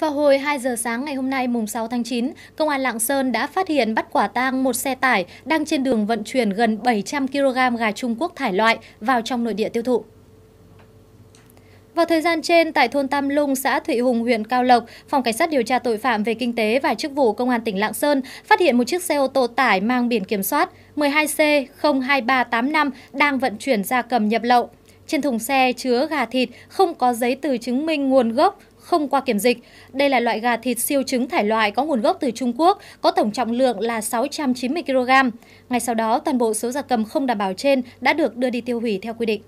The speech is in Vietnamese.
Vào hồi 2 giờ sáng ngày hôm nay mùng 6 tháng 9, Công an Lạng Sơn đã phát hiện bắt quả tang một xe tải đang trên đường vận chuyển gần 700 kg gà Trung Quốc thải loại vào trong nội địa tiêu thụ. Vào thời gian trên, tại thôn Tam Lung, xã Thụy Hùng, huyện Cao Lộc, Phòng Cảnh sát điều tra tội phạm về kinh tế và chức vụ Công an tỉnh Lạng Sơn phát hiện một chiếc xe ô tô tải mang biển kiểm soát 12C02385 đang vận chuyển gia cầm nhập lậu. Trên thùng xe chứa gà thịt không có giấy từ chứng minh nguồn gốc, không qua kiểm dịch. Đây là loại gà thịt siêu trứng thải loại có nguồn gốc từ Trung Quốc, có tổng trọng lượng là 690 kg. Ngay sau đó, toàn bộ số gia cầm không đảm bảo trên đã được đưa đi tiêu hủy theo quy định.